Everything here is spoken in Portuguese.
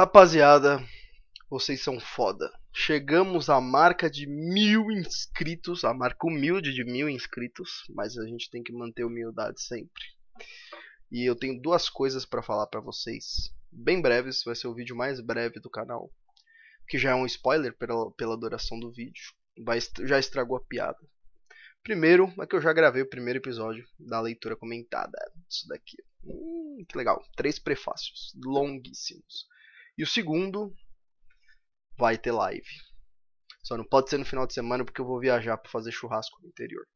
Rapaziada, vocês são foda. Chegamos à marca de mil inscritos, a marca humilde de mil inscritos, mas a gente tem que manter humildade sempre. E eu tenho duas coisas para falar para vocês, bem breves, vai ser o vídeo mais breve do canal, que já é um spoiler pela, pela duração do vídeo, vai, já estragou a piada. Primeiro, é que eu já gravei o primeiro episódio da leitura comentada, isso daqui. Hum, que legal, três prefácios, longuíssimos. E o segundo vai ter live. Só não pode ser no final de semana porque eu vou viajar para fazer churrasco no interior.